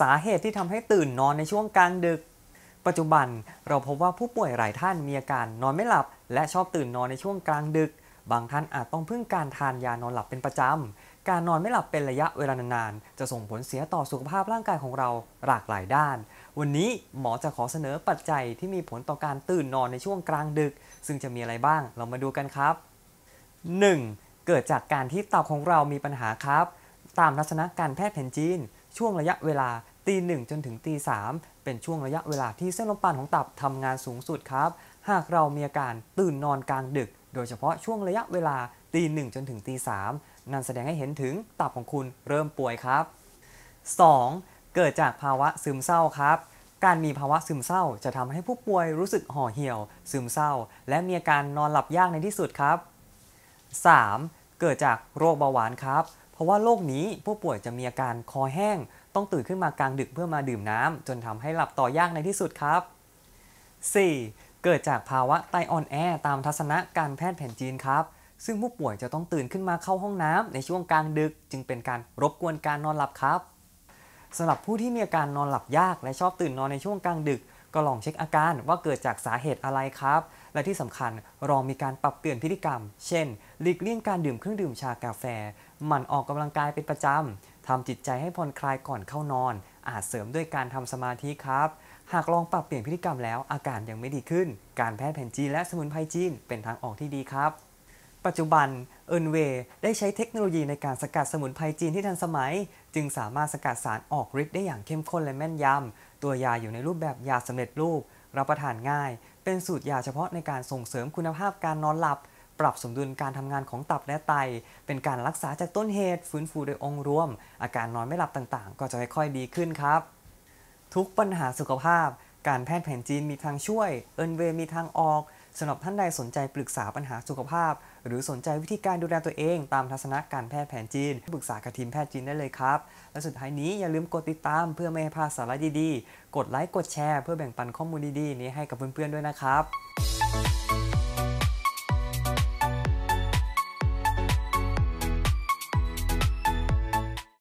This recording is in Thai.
สาเหตุที่ทำให้ตื่นนอนในช่วงกลางดึก ปัจจุบันเราพบว่าผู้ป่วยหลายท่านมีอาการนอนไม่หลับ และชอบตื่นนอนในช่วงกลางดึก บางท่านอาจต้องพึ่งการทานยานอนหลับเป็นประจำ การนอนไม่หลับเป็นระยะเวลานานๆจะส่งผลเสียต่อสุขภาพร่างกายของเราหลากหลายด้าน วันนี้หมอจะขอเสนอปัจจัยที่มีผลต่อการตื่นนอนในช่วงกลางดึก ซึ่งจะมีอะไรบ้างเรามาดูกันครับ 1. เกิดจากการที่ตับของเรามีปัญหาครับ ตามลักษณะการแพทย์แผนจีนช่วง ระยะเวลาตีหนึ่งจนถึงตีสามเป็นช่วงระยะเวลาที่เส้นลมปานของตับทำงานสูงสุดครับ หากเรามีอาการตื่นนอนกลางดึก โดยเฉพาะช่วงระยะเวลาตีหนึ่งจนถึงตีสามนั่นแสดงให้เห็นถึง ตับของคุณเริ่มป่วยครับ 2. เกิดจากภาวะซึมเศร้าครับ การมีภาวะซึมเศร้า จะทำให้ผู้ป่วยรู้สึกห่อเหี่ยวซึมเศร้า และมีอาการนอนหลับยากในที่สุดครับ 3. เกิดจากโรคเบาหวานครับราะว่าโรคนี้ผู้ป่วยจะมีอาการคอแห้ง ต้องตื่นขึ้นมากลางดึกเพื่อมาดื่มน้ำ จนทำให้หลับต่อยากในที่สุดครับ 4. เกิดจากภาวะไตอ่อนแอตามทัศนะการแพทย์แผนจีนครับ ซึ่งผู้ป่วยจะต้องตื่นขึ้นมาเข้าห้องน้ำ ในช่วงกลางดึก จึงเป็นการรบกวนการนอนหลับครับสำหรับผู้ที่มีอาการนอนหลับยากและชอบตื่นนอนในช่วงกลางดึกก็ลองเช็คอาการว่าเกิดจากสาเหตุอะไรครับ และที่สำคัญลองมีการปรับเปลี่ยนพฤติกรรม เช่น หลีกเลี่ยงการดื่มเครื่องดื่มชากาแฟหมั่นออกกำลังกายเป็นประจำ ทำจิตใจให้ผ่อนคลายก่อนเข้านอน อาจเสริมด้วยการทำสมาธิครับ หากลองปรับเปลี่ยนพฤติกรรมแล้วอาการยังไม่ดีขึ้น การแพทย์แผนจีนและสมุนไพรจีนเป็นทางออกที่ดีครับปัจจุบัน เอินเว ได้ใช้เทคโนโลยีในการสกัดสมุนไพรจีนที่ทันสมัย จึงสามารถสกัดสารออกฤทธิ์ได้อย่างเข้มข้นและแม่นยำ ตัวยาอยู่ในรูปแบบยาสำเร็จรูปรับประทานง่าย เป็นสูตรยาเฉพาะในการส่งเสริมคุณภาพการนอนหลับ ปรับสมดุลการทำงานของตับและไต เป็นการรักษาจากต้นเหตุ ฟื้นฟูโดยองค์รวม อาการนอนไม่หลับต่างๆ ก็จะค่อยๆดีขึ้นครับ ทุกปัญหาสุขภาพ การแพทย์แผนจีนมีทางช่วยเอินเวมีทางออกสำหรับท่านใดสนใจปรึกษาปัญหาสุขภาพ หรือสนใจวิธีการดูแลตัวเองตามทัศนะการแพทย์แผนจีน ปรึกษากับทีมแพทย์จีนได้เลยครับ และสุดท้ายนี้อย่าลืมกดติดตามเพื่อไม่ให้พลาดสาระดีๆ กดไลค์กดแชร์เพื่อแบ่งปันข้อมูลดีๆ นี้ให้กับเพื่อนๆด้วยนะครับ